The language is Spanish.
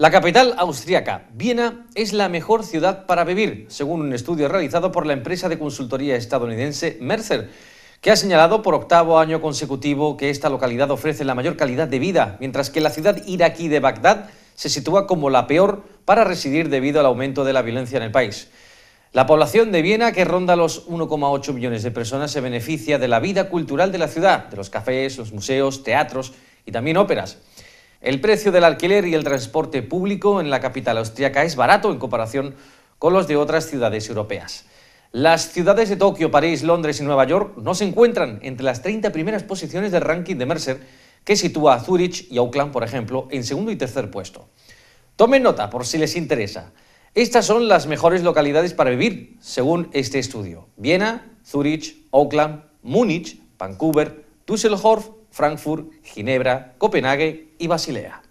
La capital austríaca, Viena, es la mejor ciudad para vivir, según un estudio realizado por la empresa de consultoría estadounidense Mercer, que ha señalado por octavo año consecutivo que esta localidad ofrece la mayor calidad de vida, mientras que la ciudad iraquí de Bagdad se sitúa como la peor para residir debido al aumento de la violencia en el país. La población de Viena, que ronda los 1,8 millones de personas, se beneficia de la vida cultural de la ciudad, de los cafés, los museos, teatros y también óperas. El precio del alquiler y el transporte público en la capital austríaca es barato en comparación con los de otras ciudades europeas. Las ciudades de Tokio, París, Londres y Nueva York no se encuentran entre las 30 primeras posiciones del ranking de Mercer, que sitúa a Zurich y Auckland, por ejemplo, en segundo y tercer puesto. Tomen nota por si les interesa. Estas son las mejores localidades para vivir, según este estudio. Viena, Zurich, Auckland, Múnich, Vancouver, Düsseldorf Frankfurt, Ginebra, Copenhague y Basilea.